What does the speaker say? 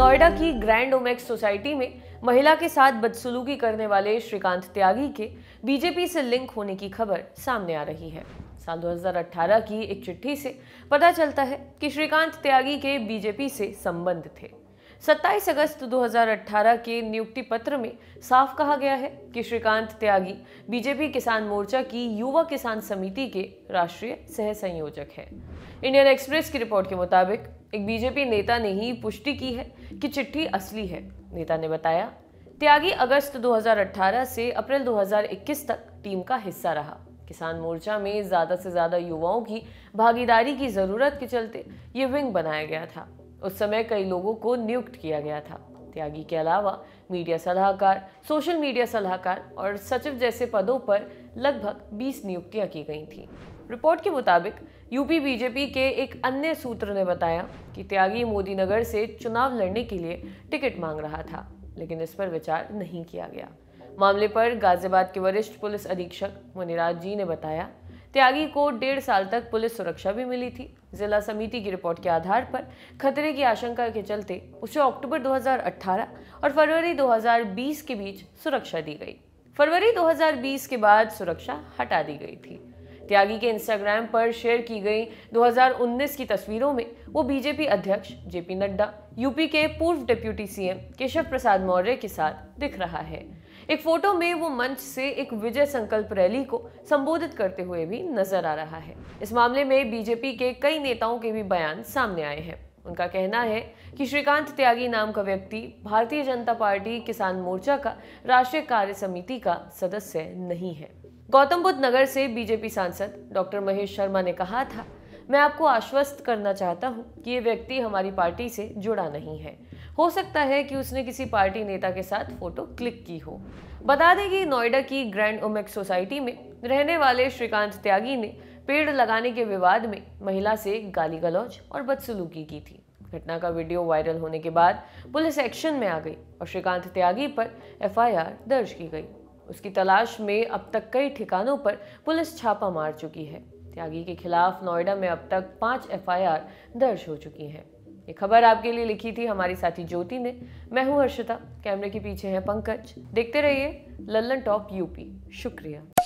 नोएडा की grand Omaxe society में महिला के साथ बदसलूकी करने वाले श्रीकांत त्यागी के बीजेपी से लिंक होने की खबर सामने आ रही है साल 2018 की एक चिट्ठी से पता चलता है कि श्रीकांत त्यागी के बीजेपी से संबंध थे 27 अगस्त 2018 के नियुक्ति पत्र में साफ कहा गया है कि श्रीकांत त्यागी बीजेपी किसान मोर्चा की युवा किसान समिति के राष्ट्रीय सह संयोजक है इंडियन एक्सप्रेस की रिपोर्ट के मुताबिक एक बीजेपी नेता ने ही पुष्टि की है कि चिट्ठी असली है नेता ने बताया त्यागी अगस्त 2018 से अप्रैल 2021 तक टीम का हिस्सा रहा किसान मोर्चा में ज़्यादा से ज़्यादा युवाओं की भागीदारी की ज़रूरत के चलते ये विंग बनाया गया था उस समय कई लोगों को नियुक्त किया गया था त्यागी के अलावा मीडिया सलाहकार सोशल मीडिया सलाहकार और सचिव जैसे पदों पर लगभग 20 नियुक्तियां की गई थी रिपोर्ट के मुताबिक यूपी बीजेपी के एक अन्य सूत्र ने बताया कि त्यागी मोदी नगर से चुनाव लड़ने के लिए टिकट मांग रहा था लेकिन इस पर विचार नहीं किया गया मामले पर गाजियाबाद के वरिष्ठ पुलिस अधीक्षक मुनिराज जी ने बताया त्यागी को डेढ़ साल तक पुलिस सुरक्षा भी मिली थी जिला समिति की रिपोर्ट के आधार पर खतरे की आशंका के चलते उसे अक्टूबर 2018 और फरवरी 2020 के बीच सुरक्षा दी गई फरवरी 2020 के बाद सुरक्षा हटा दी गई थी त्यागी के इंस्टाग्राम पर शेयर की गई 2019 की तस्वीरों में वो बीजेपी अध्यक्ष जेपी नड्डा यूपी के पूर्व डिप्यूटी सीएम केशव प्रसाद मौर्य के साथ दिख रहा है एक फोटो में वो मंच से एक विजय संकल्प रैली को संबोधित करते हुए भी नजर आ रहा है इस मामले में बीजेपी के कई नेताओं के भी बयान सामने आए हैं उनका कहना है कि श्रीकांत त्यागी नाम का व्यक्ति भारतीय जनता पार्टी किसान मोर्चा का राष्ट्रीय कार्य समिति का सदस्य नहीं है गौतम बुद्ध नगर से बीजेपी सांसद डॉक्टर महेश शर्मा ने कहा था मैं आपको आश्वस्त करना चाहता हूं कि ये व्यक्ति हमारी पार्टी से जुड़ा नहीं है हो सकता है कि उसने किसी पार्टी नेता के साथ फोटो क्लिक की हो बता दें कि नोएडा की ग्रैंड ओमेक सोसाइटी में रहने वाले श्रीकांत त्यागी ने पेड़ लगाने के विवाद में महिला से गाली गलौज और बदसलूकी की थी घटना का वीडियो वायरल होने के बाद पुलिस एक्शन में आ गई और श्रीकांत त्यागी पर एफआईआर दर्ज की गई उसकी तलाश में अब तक कई ठिकानों पर पुलिस छापा मार चुकी है त्यागी के खिलाफ नोएडा में अब तक पांच एफआईआर दर्ज हो चुकी हैं ये खबर आपके लिए लिखी थी हमारी साथी ज्योति ने मैं हूँ हर्षिता कैमरे के पीछे है पंकज देखते रहिए लल्लन टॉप यूपी शुक्रिया